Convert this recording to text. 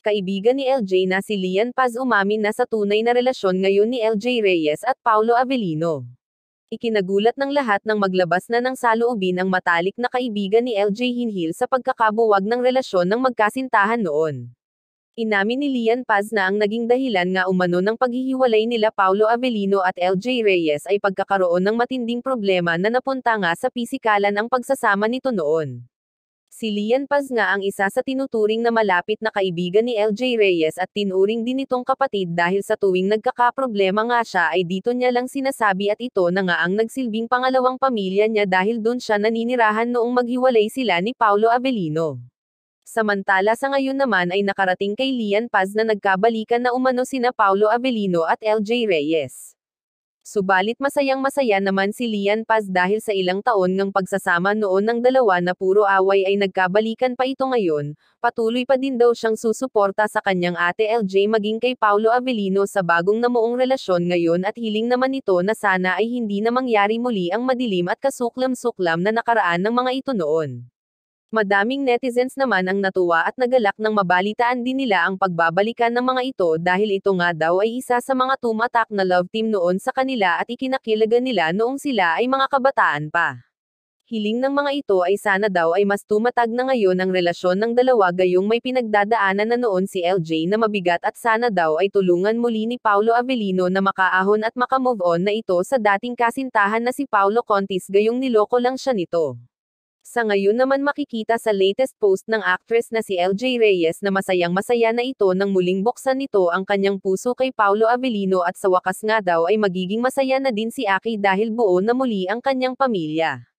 kaibigan ni LJ na si Lian Paz umamin na sa tunay na relasyon ngayon ni LJ Reyes at Paulo Avellino. Ikinagulat ng lahat ng maglabas na ng saloobin ang matalik na kaibigan ni LJ Hinhil sa pagkakabuwag ng relasyon ng magkasintahan noon. Inamin ni Lian Paz na ang naging dahilan nga umano ng paghihiwalay nila Paulo Avellino at LJ Reyes ay pagkakaroon ng matinding problema na napunta nga sa pisikalan ang pagsasama nito noon. Si Lian Paz nga ang isa sa tinuturing na malapit na kaibigan ni LJ Reyes at tinuring din itong kapatid dahil sa tuwing nagkakaproblema nga siya ay dito niya lang sinasabi at ito na nga ang nagsilbing pangalawang pamilya niya dahil doon siya naninirahan noong maghiwalay sila ni Paulo Avelino. Samantala sa ngayon naman ay nakarating kay Lian Paz na nagkabalikan na umano sina Paulo Avelino at LJ Reyes. Subalit masayang-masaya naman si Lian Paz dahil sa ilang taon ng pagsasama noon ng dalawa na puro away ay nagkabalikan pa ito ngayon, patuloy pa din daw siyang susuporta sa kanyang ate LJ maging kay Paulo Avellino sa bagong namuong relasyon ngayon at hiling naman ito na sana ay hindi na mangyari muli ang madilim at kasuklam-suklam na nakaraan ng mga ito noon. Madaming netizens naman ang natuwa at nagalak nang mabalitaan din nila ang pagbabalikan ng mga ito dahil ito nga daw ay isa sa mga tumatak na love team noon sa kanila at ikinakilaga nila noong sila ay mga kabataan pa. Hiling ng mga ito ay sana daw ay mas tumatag na ngayon ang relasyon ng dalawa gayong may pinagdadaanan na noon si LJ na mabigat at sana daw ay tulungan muli ni Paulo Avellino na makaahon at makamove on na ito sa dating kasintahan na si Paulo Contis gayong niloko lang siya nito. Sa ngayon naman makikita sa latest post ng actress na si LJ Reyes na masayang masaya na ito nang muling buksan nito ang kanyang puso kay Paolo Avellino at sa wakas nga daw ay magiging masaya na din si Aki dahil buo na muli ang kanyang pamilya.